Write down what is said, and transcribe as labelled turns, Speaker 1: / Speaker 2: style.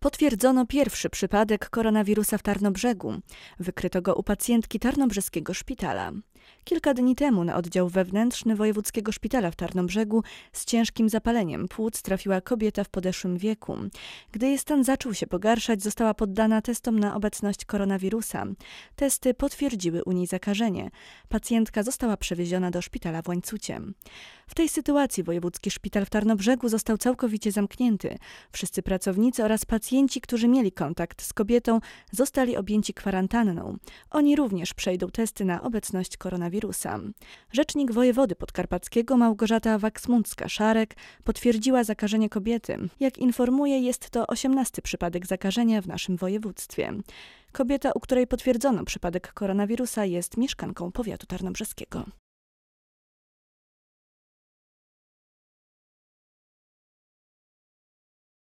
Speaker 1: potwierdzono pierwszy przypadek koronawirusa w Tarnobrzegu. Wykryto go u pacjentki tarnobrzeskiego szpitala. Kilka dni temu na oddział wewnętrzny Wojewódzkiego Szpitala w Tarnobrzegu z ciężkim zapaleniem płuc trafiła kobieta w podeszłym wieku. Gdy jej stan zaczął się pogarszać, została poddana testom na obecność koronawirusa. Testy potwierdziły u niej zakażenie. Pacjentka została przewieziona do szpitala w Łańcucie. W tej sytuacji Wojewódzki Szpital w Tarnobrzegu został całkowicie zamknięty. Wszyscy pracownicy oraz pacjenci, którzy mieli kontakt z kobietą, zostali objęci kwarantanną. Oni również przejdą testy na obecność koronawirusa koronawirusa. Rzecznik wojewody podkarpackiego Małgorzata Waksmundzka-Szarek potwierdziła zakażenie kobiety. Jak informuje, jest to 18 przypadek zakażenia w naszym województwie. Kobieta, u której potwierdzono przypadek koronawirusa,
Speaker 2: jest mieszkanką powiatu tarnobrzeskiego.